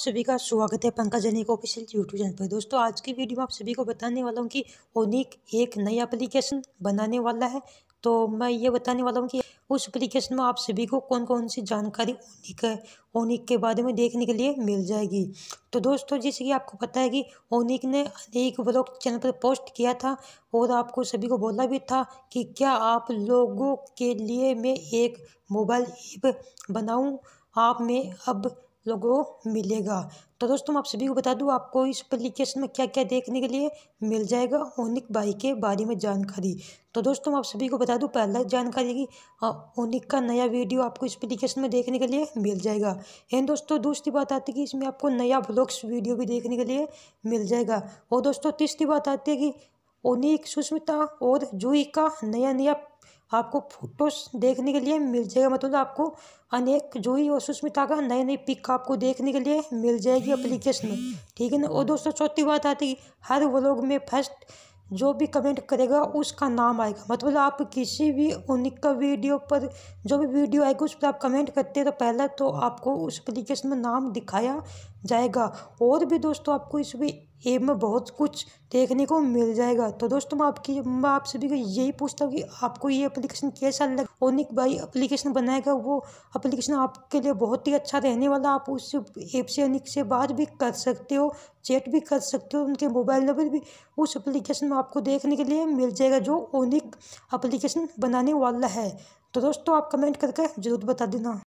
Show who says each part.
Speaker 1: सभी का स्वागत है पंकज जनी को ऑफिशियल यूट्यूब चैनल पर दोस्तों आज की वीडियो में आप सभी को बताने वाला हूँ कि ओनिक एक नई एप्लीकेशन बनाने वाला है तो मैं ये बताने वाला हूँ कि उस एप्लीकेशन में आप सभी को कौन कौन सी जानकारी ओनिक है ओनिक के बारे में देखने के लिए मिल जाएगी तो दोस्तों जैसे कि आपको पता है कि ओनिक ने अनेक ब्लॉग चैनल पर पोस्ट किया था और आपको सभी को बोला भी था कि क्या आप लोगों के लिए मैं एक मोबाइल ऐप बनाऊँ आप में अब लोगों मिलेगा तो दोस्तों आप सभी को बता दूँ आपको इस एप्लीकेशन में क्या क्या देखने के लिए मिल जाएगा ओनिक बाई के बारे में जानकारी तो दोस्तों आप सभी को बता दूँ पहला जानकारी की ओनिक का नया वीडियो आपको इस एप्लीकेशन में देखने के लिए मिल जाएगा एन दोस्तों दूसरी बात आती है कि इसमें आपको नया ब्लॉग्स वीडियो भी देखने के लिए मिल जाएगा और दोस्तों तीसरी बात आती है कि ओनिक सुष्मिता और जूही का नया नया आपको फोटोस देखने के लिए मिल जाएगा मतलब आपको अनेक जूही और सुष्मिता का नए नए पिक आपको देखने के लिए मिल जाएगी एप्लीकेशन में ठीक है ना और दोस्तों चौथी बात आती है हर व्लॉग में फर्स्ट जो भी कमेंट करेगा उसका नाम आएगा मतलब आप किसी भी उनका वीडियो पर जो भी वीडियो आएगा उस पर आप कमेंट करते हैं तो पहले तो आपको उस एप्लीकेशन में नाम दिखाया जाएगा और भी दोस्तों आपको इस भी ऐप में बहुत कुछ देखने को मिल जाएगा तो दोस्तों मैं आपकी मैं आप सभी को यही पूछता हूँ कि आपको ये एप्लीकेशन कैसा लगा ओनिक भाई एप्लीकेशन बनाएगा वो एप्लीकेशन आपके लिए बहुत ही अच्छा रहने वाला आप उस ऐप से ओनिक से बात भी कर सकते हो चैट भी कर सकते हो उनके मोबाइल नंबर भी उस एप्लीकेशन में आपको देखने के लिए मिल जाएगा जो ओनिक एप्लीकेशन बनाने वाला है तो दोस्तों आप कमेंट करके ज़रूर बता देना